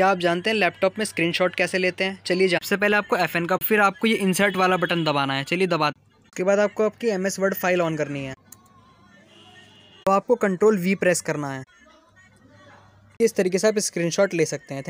क्या आप जानते हैं लैपटॉप में स्क्रीनशॉट कैसे लेते हैं चलिए सबसे पहले आपको एफ का फिर आपको ये इंसर्ट वाला बटन दबाना है चलिए दबा उसके बाद आपको आपकी एम वर्ड फाइल ऑन करनी है तो आपको कंट्रोल वी प्रेस करना है इस तरीके से आप स्क्रीनशॉट ले सकते हैं